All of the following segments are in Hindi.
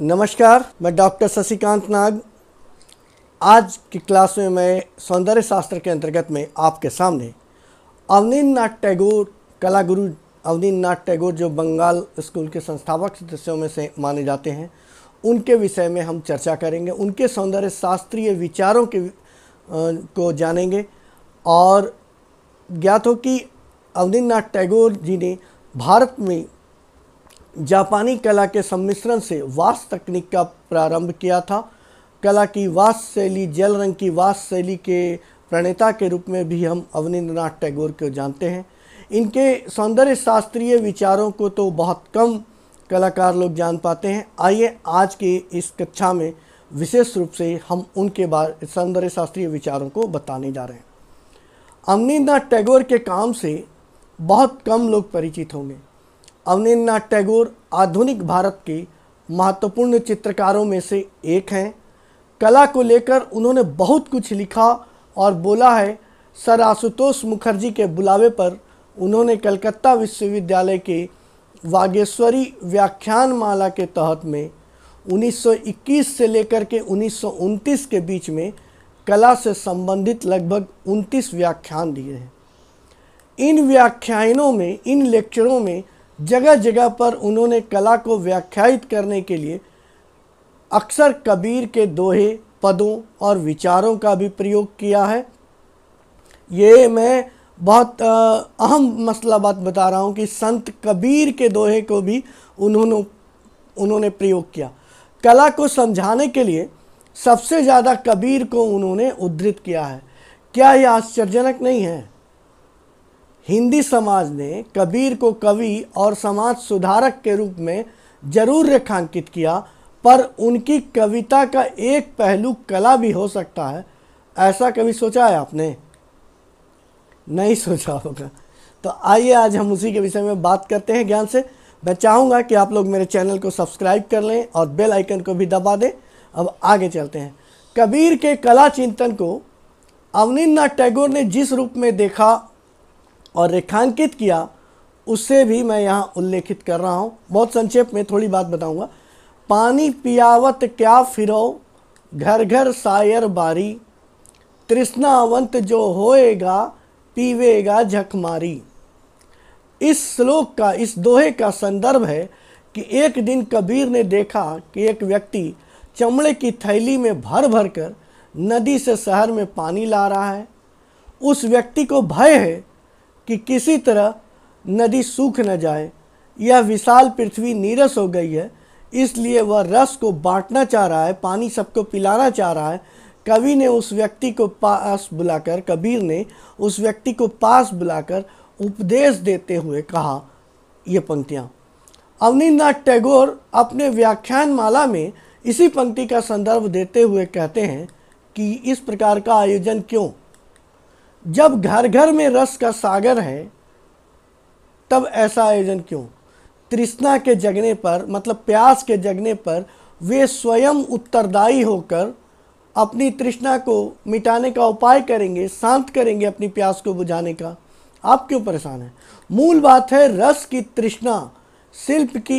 नमस्कार मैं डॉक्टर शशिकांत नाग आज की क्लास में मैं सौंदर्य शास्त्र के अंतर्गत में आपके सामने अवनीन्द्र नाथ टैगोर कला गुरु अवनीन्द्र नाथ टैगोर जो बंगाल स्कूल के संस्थापक सदस्यों में से माने जाते हैं उनके विषय में हम चर्चा करेंगे उनके सौंदर्य शास्त्रीय विचारों के को जानेंगे और ज्ञात हो कि अवनीन्द्र नाथ टैगोर जी ने भारत में जापानी कला के सम्मिश्रण से वास तकनीक का प्रारंभ किया था कला की वास शैली जल रंग की वास शैली के प्रणेता के रूप में भी हम अवनिंद्रनाथ टैगोर को जानते हैं इनके सौंदर्य शास्त्रीय विचारों को तो बहुत कम कलाकार लोग जान पाते हैं आइए आज की इस कक्षा में विशेष रूप से हम उनके बारे सौंदर्य शास्त्रीय विचारों को बताने जा रहे हैं अवनिंद्रनाथ टैगोर के काम से बहुत कम लोग परिचित होंगे अवनीन्द्रनाथ टैगोर आधुनिक भारत के महत्वपूर्ण चित्रकारों में से एक हैं कला को लेकर उन्होंने बहुत कुछ लिखा और बोला है सर आशुतोष मुखर्जी के बुलावे पर उन्होंने कलकत्ता विश्वविद्यालय के वागेश्वरी व्याख्यान माला के तहत में 1921 से लेकर के उन्नीस के बीच में कला से संबंधित लगभग 29 व्याख्यान दिए हैं इन व्याख्यानों में इन लेक्चरों में जगह जगह पर उन्होंने कला को व्याख्यायित करने के लिए अक्सर कबीर के दोहे पदों और विचारों का भी प्रयोग किया है ये मैं बहुत अहम मसला बात बता रहा हूँ कि संत कबीर के दोहे को भी उन्होंने उन्होंने प्रयोग किया कला को समझाने के लिए सबसे ज़्यादा कबीर को उन्होंने उद्धृत किया है क्या यह आश्चर्यजनक नहीं है हिंदी समाज ने कबीर को कवि और समाज सुधारक के रूप में जरूर रेखांकित किया पर उनकी कविता का एक पहलू कला भी हो सकता है ऐसा कभी सोचा है आपने नहीं सोचा होगा तो आइए आज हम उसी के विषय में बात करते हैं ज्ञान से मैं चाहूँगा कि आप लोग मेरे चैनल को सब्सक्राइब कर लें और बेल आइकन को भी दबा दें अब आगे चलते हैं कबीर के कला चिंतन को अवनिंद्रनाथ टैगोर ने जिस रूप में देखा और रेखांकित किया उससे भी मैं यहाँ उल्लेखित कर रहा हूँ बहुत संक्षेप में थोड़ी बात बताऊँगा पानी पियावत क्या फिरो घर घर सायर बारी तृष्णावंत जो होएगा पीवेगा झकमारी इस श्लोक का इस दोहे का संदर्भ है कि एक दिन कबीर ने देखा कि एक व्यक्ति चमड़े की थैली में भर भर कर नदी से शहर में पानी ला रहा है उस व्यक्ति को भय है कि किसी तरह नदी सूख न जाए यह विशाल पृथ्वी नीरस हो गई है इसलिए वह रस को बांटना चाह रहा है पानी सबको पिलाना चाह रहा है कवि ने उस व्यक्ति को पास बुलाकर कबीर ने उस व्यक्ति को पास बुलाकर उपदेश देते हुए कहा ये पंक्तियाँ अवनीन्द्रनाथ टैगोर अपने व्याख्यान माला में इसी पंक्ति का संदर्भ देते हुए कहते हैं कि इस प्रकार का आयोजन क्यों जब घर घर में रस का सागर है तब ऐसा आयोजन क्यों तृष्णा के जगने पर मतलब प्यास के जगने पर वे स्वयं उत्तरदायी होकर अपनी तृष्णा को मिटाने का उपाय करेंगे शांत करेंगे अपनी प्यास को बुझाने का आप क्यों परेशान हैं मूल बात है रस की तृष्णा शिल्प की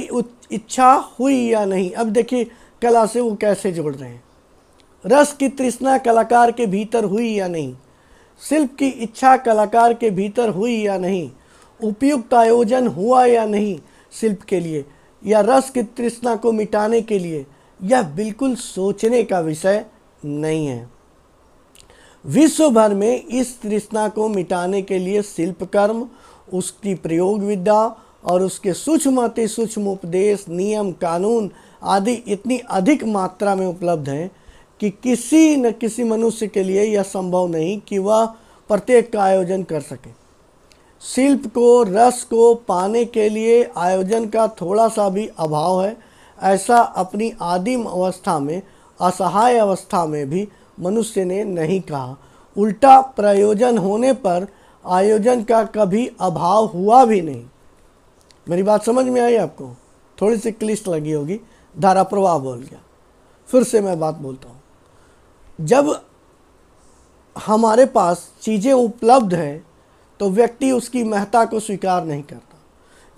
इच्छा हुई या नहीं अब देखिए कला से वो कैसे जोड़ रहे हैं रस की तृष्णा कलाकार के भीतर हुई या नहीं शिल्प की इच्छा कलाकार के भीतर हुई या नहीं उपयुक्त आयोजन हुआ या नहीं शिल्प के लिए या रस की तृष्णा को मिटाने के लिए यह बिल्कुल सोचने का विषय नहीं है विश्व भर में इस तृष्णा को मिटाने के लिए शिल्प कर्म उसकी प्रयोग विद्या और उसके सूक्ष्म अति सूक्ष्म उपदेश नियम कानून आदि इतनी अधिक मात्रा में उपलब्ध हैं कि किसी न किसी मनुष्य के लिए यह संभव नहीं कि वह प्रत्येक का आयोजन कर सके शिल्प को रस को पाने के लिए आयोजन का थोड़ा सा भी अभाव है ऐसा अपनी आदिम अवस्था में असहाय अवस्था में भी मनुष्य ने नहीं कहा उल्टा प्रयोजन होने पर आयोजन का कभी अभाव हुआ भी नहीं मेरी बात समझ में आई आपको थोड़ी सी क्लिष्ट लगी होगी धारा प्रवाह बोल गया फिर से मैं बात बोलता हूँ जब हमारे पास चीज़ें उपलब्ध हैं तो व्यक्ति उसकी महत्ता को स्वीकार नहीं करता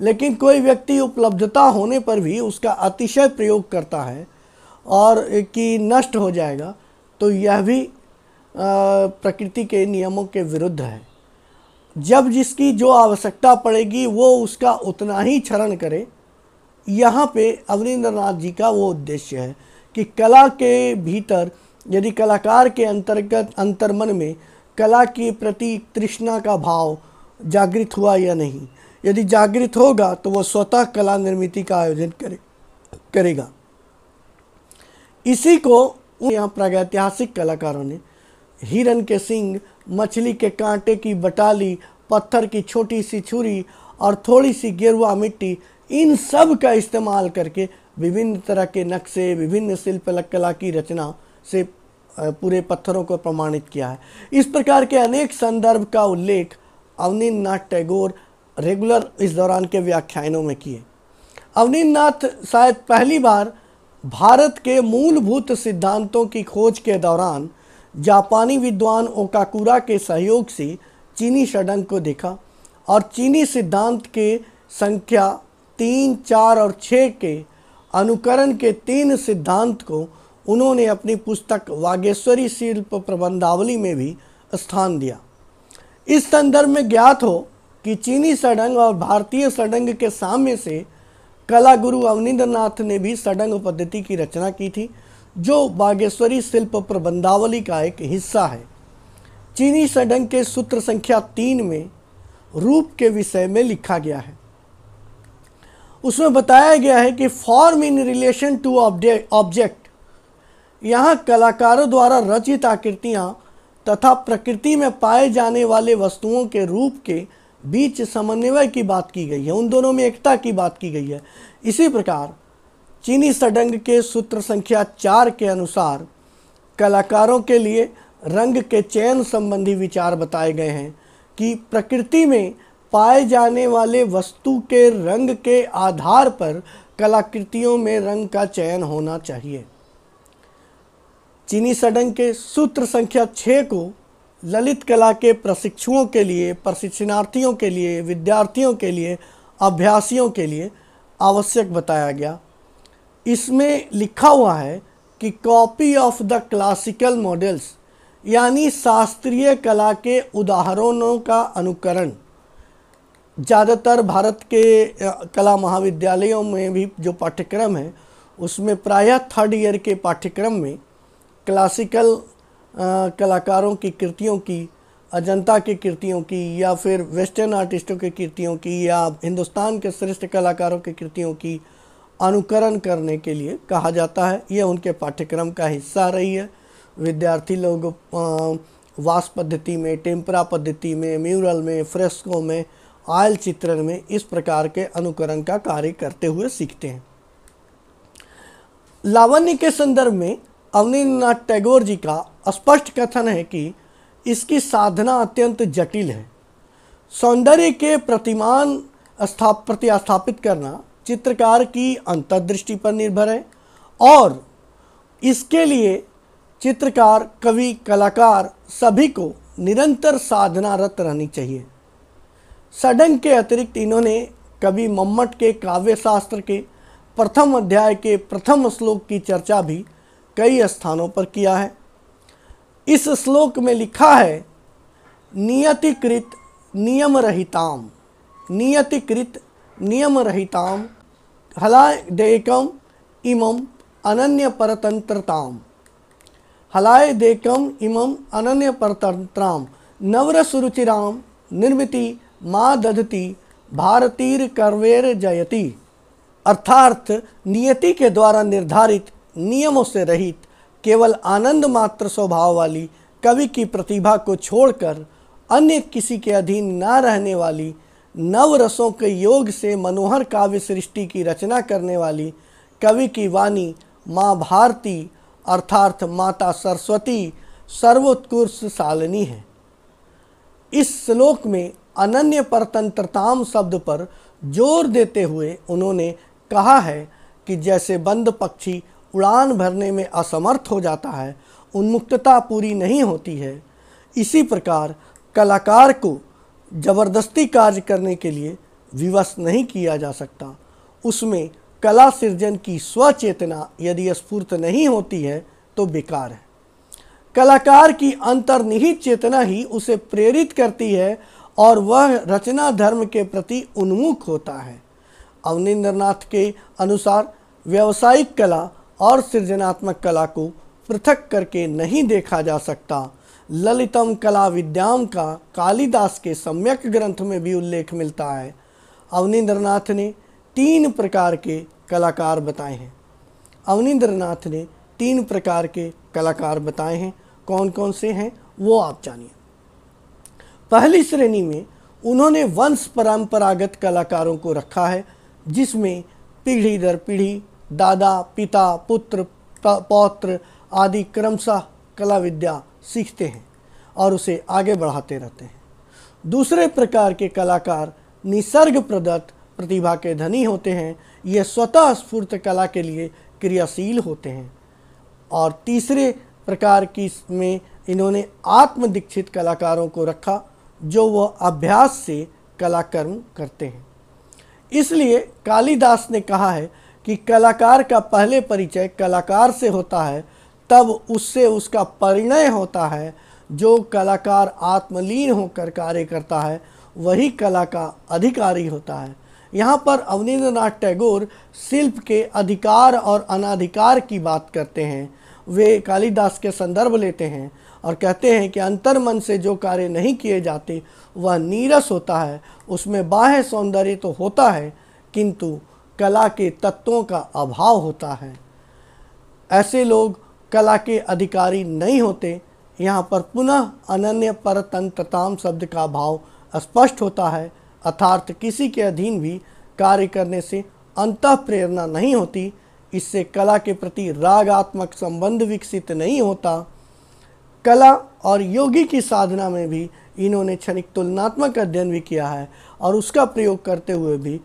लेकिन कोई व्यक्ति उपलब्धता होने पर भी उसका अतिशय प्रयोग करता है और कि नष्ट हो जाएगा तो यह भी प्रकृति के नियमों के विरुद्ध है जब जिसकी जो आवश्यकता पड़ेगी वो उसका उतना ही क्षरण करे यहाँ पे अवनीन्द्रनाथ जी का वो उद्देश्य है कि कला के भीतर यदि कलाकार के अंतर्गत अंतर्मन में कला के प्रति तृष्णा का भाव जागृत हुआ या नहीं यदि जागृत होगा तो वह स्वतः कला निर्मिति का आयोजन करे करेगा इसी को यहाँ प्रागैतिहासिक कलाकारों ने हिरन के सिंह मछली के कांटे की बटाली पत्थर की छोटी सी छुरी और थोड़ी सी गेरुआ मिट्टी इन सब का इस्तेमाल करके विभिन्न तरह के नक्शे विभिन्न शिल्प कला की रचना से पूरे पत्थरों को प्रमाणित किया है इस प्रकार के अनेक संदर्भ का उल्लेख अवनीन्द्र नाथ टैगोर रेगुलर इस दौरान के व्याख्यानों में किए अवनीन्द्र नाथ शायद पहली बार भारत के मूलभूत सिद्धांतों की खोज के दौरान जापानी विद्वान ओकाकुरा के सहयोग से चीनी षडंग को देखा और चीनी सिद्धांत के संख्या तीन चार और छः के अनुकरण के तीन सिद्धांत को उन्होंने अपनी पुस्तक वागेश्वरी शिल्प प्रबंधावली में भी स्थान दिया इस संदर्भ में ज्ञात हो कि चीनी सडंग और भारतीय सडंग के साम्य से कला गुरु अवनिंद्रनाथ ने भी सडंग पद्धति की रचना की थी जो बागेश्वरी शिल्प प्रबंधावली का एक हिस्सा है चीनी सडंग के सूत्र संख्या तीन में रूप के विषय में लिखा गया है उसमें बताया गया है कि form in relation to object यहाँ कलाकारों द्वारा रचित आकृतियाँ तथा प्रकृति में पाए जाने वाले वस्तुओं के रूप के बीच समन्वय की बात की गई है उन दोनों में एकता की बात की गई है इसी प्रकार चीनी सडंग के सूत्र संख्या चार के अनुसार कलाकारों के लिए रंग के चयन संबंधी विचार बताए गए हैं कि प्रकृति में पाए जाने वाले वस्तु के रंग के आधार पर कलाकृतियों में रंग का चयन होना चाहिए चीनी सडंग के सूत्र संख्या छः को ललित कला के प्रशिक्षुओं के लिए प्रशिक्षणार्थियों के लिए विद्यार्थियों के लिए अभ्यासियों के लिए आवश्यक बताया गया इसमें लिखा हुआ है कि copy of the classical models यानी शास्त्रीय कला के उदाहरणों का अनुकरण ज़्यादातर भारत के कला महाविद्यालयों में भी जो पाठ्यक्रम है उसमें प्रायः थर्ड ईयर के पाठ्यक्रम में क्लासिकल कलाकारों की कृतियों की अजंता की कृतियों की या फिर वेस्टर्न आर्टिस्टों की कृतियों की या हिंदुस्तान के श्रेष्ठ कलाकारों की कृतियों की अनुकरण करने के लिए कहा जाता है यह उनके पाठ्यक्रम का हिस्सा रही है विद्यार्थी लोग वास पद्धति में टेम्परा पद्धति में म्यूरल में फ्रेस्को में आयल चित्रण में इस प्रकार के अनुकरण का कार्य करते हुए सीखते हैं लावण्य के संदर्भ में अवनीन्द्रनाथ टैगोर जी का स्पष्ट कथन है कि इसकी साधना अत्यंत जटिल है सौंदर्य के प्रतिमान स्थाप प्रतिस्थापित करना चित्रकार की अंतर्दृष्टि पर निर्भर है और इसके लिए चित्रकार कवि कलाकार सभी को निरंतर साधनारत रहनी चाहिए सडंग के अतिरिक्त इन्होंने कवि मम्मट के काव्यशास्त्र के प्रथम अध्याय के प्रथम श्लोक की चर्चा भी कई स्थानों पर किया है इस श्लोक में लिखा है नियतिकृत नियम रहिताम नियतिकृत नियम रहिताम हलाय देकम इमम अनन्य परतंत्रताम हलाय देकम इमम अनन्य परतंत्राम नवरसुरुचिराम निर्मिति माँ दधती भारतीर कर्वेर जयती अर्थार्थ नियति के द्वारा निर्धारित नियमों से रहित केवल आनंद मात्र स्वभाव वाली कवि की प्रतिभा को छोड़कर अन्य किसी के अधीन ना रहने वाली नव रसों के योग से मनोहर काव्य सृष्टि की रचना करने वाली कवि की वाणी माँ भारती अर्थात माता सरस्वती सर्वोत्कृष्ट सालनी है इस श्लोक में अनन्य परतंत्रताम शब्द पर जोर देते हुए उन्होंने कहा है कि जैसे बंद पक्षी उड़ान भरने में असमर्थ हो जाता है उन्मुक्तता पूरी नहीं होती है इसी प्रकार कलाकार को जबरदस्ती कार्य करने के लिए विवश नहीं किया जा सकता उसमें कला सृजन की स्वचेतना यदि स्फूर्त नहीं होती है तो बेकार है कलाकार की अंतर्निहित चेतना ही उसे प्रेरित करती है और वह रचना धर्म के प्रति उन्मुख होता है अवनिंद्रनाथ के अनुसार व्यावसायिक कला और सृजनात्मक कला को पृथक करके नहीं देखा जा सकता ललितम कला विद्याम का कालिदास के सम्यक ग्रंथ में भी उल्लेख मिलता है अवनींद्रनाथ ने तीन प्रकार के कलाकार बताए हैं अवनींद्रनाथ ने तीन प्रकार के कलाकार बताए हैं कौन कौन से हैं वो आप जानिए पहली श्रेणी में उन्होंने वंश परंपरागत कलाकारों को रखा है जिसमें पीढ़ी दर पीढ़ी दादा पिता पुत्र पौत्र आदि क्रमशः कला विद्या सीखते हैं और उसे आगे बढ़ाते रहते हैं दूसरे प्रकार के कलाकार निसर्ग प्रदत्त प्रतिभा के धनी होते हैं ये स्वतः स्फूर्त कला के लिए क्रियाशील होते हैं और तीसरे प्रकार की में इन्होंने आत्मदीक्षित कलाकारों को रखा जो वह अभ्यास से कलाकर्म करते हैं इसलिए कालिदास ने कहा है कि कलाकार का पहले परिचय कलाकार से होता है तब उससे उसका परिणय होता है जो कलाकार आत्मलीन होकर कार्य करता है वही कला का अधिकारी होता है यहाँ पर अवनीन्द्रनाथ टैगोर शिल्प के अधिकार और अनाधिकार की बात करते हैं वे कालिदास के संदर्भ लेते हैं और कहते हैं कि अंतर मन से जो कार्य नहीं किए जाते वह नीरस होता है उसमें बाह्य सौंदर्य तो होता है किंतु कला के तत्वों का अभाव होता है ऐसे लोग कला के अधिकारी नहीं होते यहाँ पर पुनः अनन्य परतंत्रताम शब्द का भाव स्पष्ट होता है अर्थात किसी के अधीन भी कार्य करने से अंत प्रेरणा नहीं होती इससे कला के प्रति रागात्मक संबंध विकसित नहीं होता कला और योगी की साधना में भी इन्होंने क्षणिक तुलनात्मक अध्ययन भी किया है और उसका प्रयोग करते हुए भी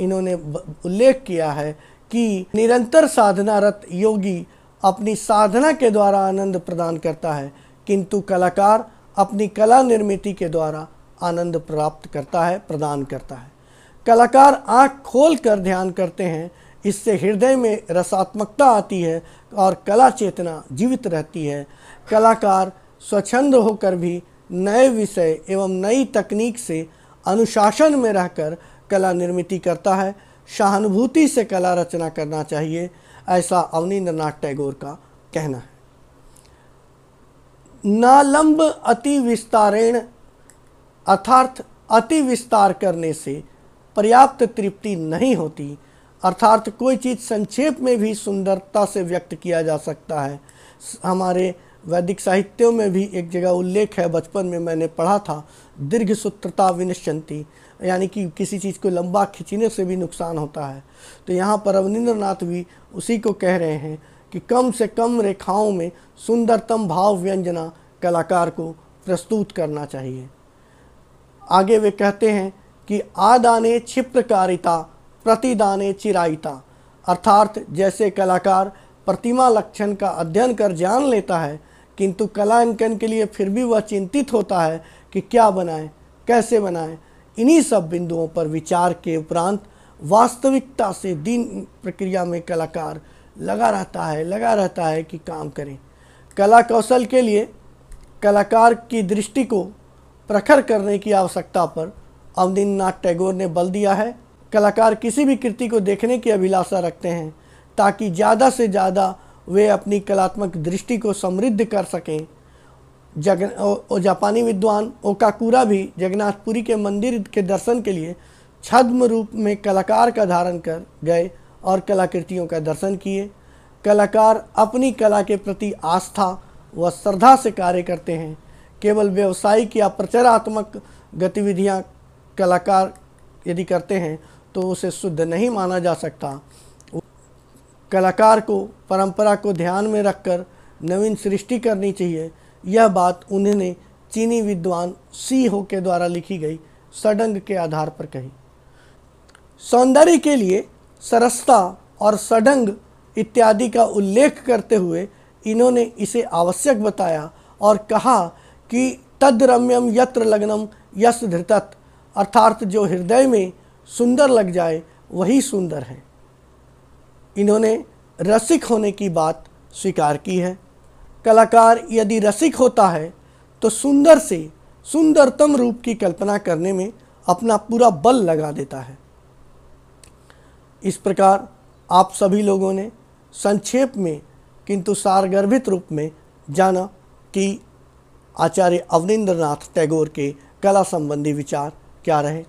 इन्होंने उल्लेख किया है कि निरंतर साधनारत योगी अपनी साधना के द्वारा आनंद प्रदान करता है किंतु कलाकार अपनी कला निर्मिति के द्वारा आनंद प्राप्त करता है प्रदान करता है कलाकार आँख खोल कर ध्यान करते हैं इससे हृदय में रसात्मकता आती है और कला चेतना जीवित रहती है कलाकार स्वच्छंद होकर भी नए विषय एवं नई तकनीक से अनुशासन में रहकर कला निर्मिति करता है सहानुभूति से कला रचना करना चाहिए ऐसा अवनीन्द्रनाथ नाथ टैगोर का कहना है नालंब अति विस्तारेण अर्थार्थ अति विस्तार करने से पर्याप्त तृप्ति नहीं होती अर्थात कोई चीज़ संक्षेप में भी सुंदरता से व्यक्त किया जा सकता है हमारे वैदिक साहित्यों में भी एक जगह उल्लेख है बचपन में मैंने पढ़ा था दीर्घ सूत्रता विनिश्चंती यानी कि किसी चीज़ को लंबा खींचने से भी नुकसान होता है तो यहाँ पर रविंद्रनाथ भी उसी को कह रहे हैं कि कम से कम रेखाओं में सुंदरतम भाव व्यंजना कलाकार को प्रस्तुत करना चाहिए आगे वे कहते हैं कि आदाने क्षिप्रकारिता प्रतिदाने चिरायिता अर्थात जैसे कलाकार प्रतिमा लक्षण का अध्ययन कर जान लेता है किंतु कला अंकन के लिए फिर भी वह चिंतित होता है कि क्या बनाएं कैसे बनाएं इन्हीं सब बिंदुओं पर विचार के उपरांत वास्तविकता से दिन प्रक्रिया में कलाकार लगा रहता है लगा रहता है कि काम करें कला कौशल के लिए कलाकार की दृष्टि को प्रखर करने की आवश्यकता पर अवनीन्द्रनाथ टैगोर ने बल दिया है कलाकार किसी भी कृति को देखने की अभिलाषा रखते हैं ताकि ज़्यादा से ज़्यादा वे अपनी कलात्मक दृष्टि को समृद्ध कर सकें जग जापानी विद्वान ओकाकुरा भी जगन्नाथपुरी के मंदिर के दर्शन के लिए छद्म रूप में कलाकार का धारण कर गए और कलाकृतियों का दर्शन किए कलाकार अपनी कला के प्रति आस्था व श्रद्धा से कार्य करते हैं केवल व्यवसायिक या प्रचारात्मक गतिविधियां कलाकार यदि करते हैं तो उसे शुद्ध नहीं माना जा सकता कलाकार को परंपरा को ध्यान में रखकर नवीन सृष्टि करनी चाहिए यह बात उन्होंने चीनी विद्वान सी हो के द्वारा लिखी गई सडंग के आधार पर कही सौंदर्य के लिए सरसता और सडंग इत्यादि का उल्लेख करते हुए इन्होंने इसे आवश्यक बताया और कहा कि तद्रम्यम यत्र लग्नम यश धृतत अर्थात जो हृदय में सुंदर लग जाए वही सुंदर है इन्होंने रसिक होने की बात स्वीकार की है कलाकार यदि रसिक होता है तो सुंदर से सुंदरतम रूप की कल्पना करने में अपना पूरा बल लगा देता है इस प्रकार आप सभी लोगों ने संक्षेप में किंतु सारगर्भित रूप में जाना कि आचार्य अवनिंद्रनाथ टैगोर के कला संबंधी विचार क्या रहे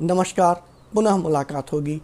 नमस्कार पुनः मुलाकात होगी